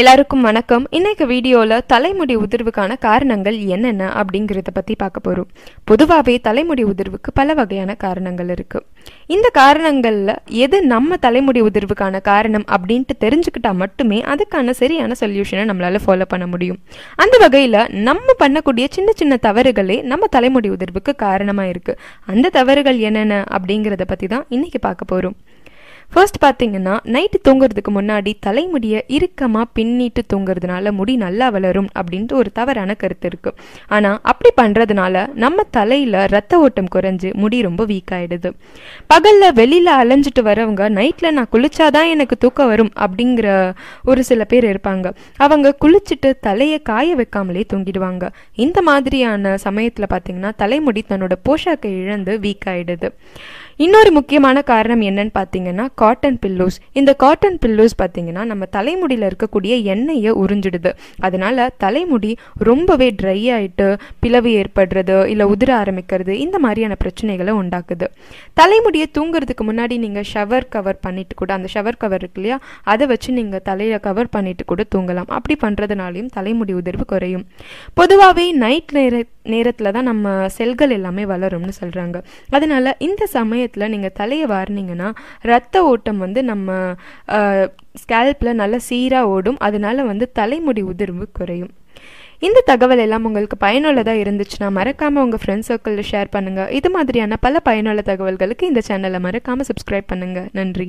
எல்லாருக்கும் வணக்கம் இன்னைக்கு வீடியோவில் தலைமுடி உதிர்வுக்கான காரணங்கள் என்னென்ன அப்படிங்கிறத பற்றி பார்க்க போகிறோம் பொதுவாகவே தலைமுடி உதிர்வுக்கு பல வகையான காரணங்கள் இருக்குது இந்த காரணங்களில் எது நம்ம தலைமுடி உதிர்வுக்கான காரணம் அப்படின்ட்டு தெரிஞ்சுக்கிட்டா மட்டுமே அதுக்கான சரியான சொல்யூஷனை நம்மளால் ஃபாலோ பண்ண முடியும் அந்த வகையில் நம்ம பண்ணக்கூடிய சின்ன சின்ன தவறுகளே நம்ம தலைமுடி உதிர்வுக்கு காரணமாக இருக்குது அந்த தவறுகள் என்னென்ன அப்படிங்கிறத பற்றி தான் இன்றைக்கி பார்க்க போகிறோம் ஃபர்ஸ்ட் பார்த்தீங்கன்னா நைட்டு தூங்குறதுக்கு முன்னாடி தலைமுடியை இறுக்கமாக பின்னிட்டு தூங்குறதுனால முடி நல்லா வளரும் அப்படின்ட்டு ஒரு தவறான கருத்து இருக்குது ஆனால் அப்படி பண்ணுறதுனால நம்ம தலையில் ரத்த ஓட்டம் குறைஞ்சு முடி ரொம்ப வீக் ஆகிடுது பகலில் வெளியில் அலைஞ்சிட்டு வரவங்க நைட்டில் நான் குளிச்சாதான் எனக்கு தூக்கம் வரும் அப்படிங்கிற ஒரு சில பேர் இருப்பாங்க அவங்க குளிச்சுட்டு தலையை காய வைக்காமலே தூங்கிடுவாங்க இந்த மாதிரியான சமயத்தில் பார்த்தீங்கன்னா தலைமுடி தன்னோட போஷாக்கை இழந்து வீக் ஆகிடுது இன்னொரு முக்கியமான காரணம் என்னன்னு பார்த்தீங்கன்னா காட்டன் பில்லோஸ் இந்த காட்டன் பில்லோஸ் பார்த்தீங்கன்னா நம்ம தலைமுடியில் இருக்கக்கூடிய எண்ணெயை உறிஞ்சிடுது அதனால் தலைமுடி ரொம்பவே ட்ரை ஆகிட்டு பிளவு ஏற்படுறது இல்லை உதிர ஆரம்பிக்கிறது இந்த மாதிரியான பிரச்சனைகளை உண்டாக்குது தலைமுடியை தூங்குறதுக்கு முன்னாடி நீங்கள் ஷவர் கவர் பண்ணிட்டு கூட அந்த ஷவர் கவர் இருக்கு இல்லையா அதை வச்சு நீங்கள் தலையை கவர் பண்ணிட்டு கூட தூங்கலாம் அப்படி பண்ணுறதுனாலையும் தலைமுடி உதிர்வு குறையும் பொதுவாகவே நைட் நேர நேரத்தில் தான் நம்ம செல்கள் எல்லாமே வளரும்னு சொல்கிறாங்க அதனால இந்த சமயம் சமயத்தில் நீங்கள் தலையை வாரினீங்கன்னா ரத்த ஓட்டம் வந்து நம்ம ஸ்கேல்பில் நல்லா சீராக ஓடும் அதனால வந்து தலைமுடி உதிர்வு குறையும் இந்த தகவல் எல்லாம் உங்களுக்கு பயனுள்ளதாக இருந்துச்சுன்னா மறக்காமல் உங்கள் ஃப்ரெண்ட்ஸ் சர்க்கிளில் ஷேர் பண்ணுங்கள் இது மாதிரியான பல பயனுள்ள தகவல்களுக்கு இந்த சேனலை மறக்காமல் சப்ஸ்கிரைப் பண்ணுங்கள் நன்றி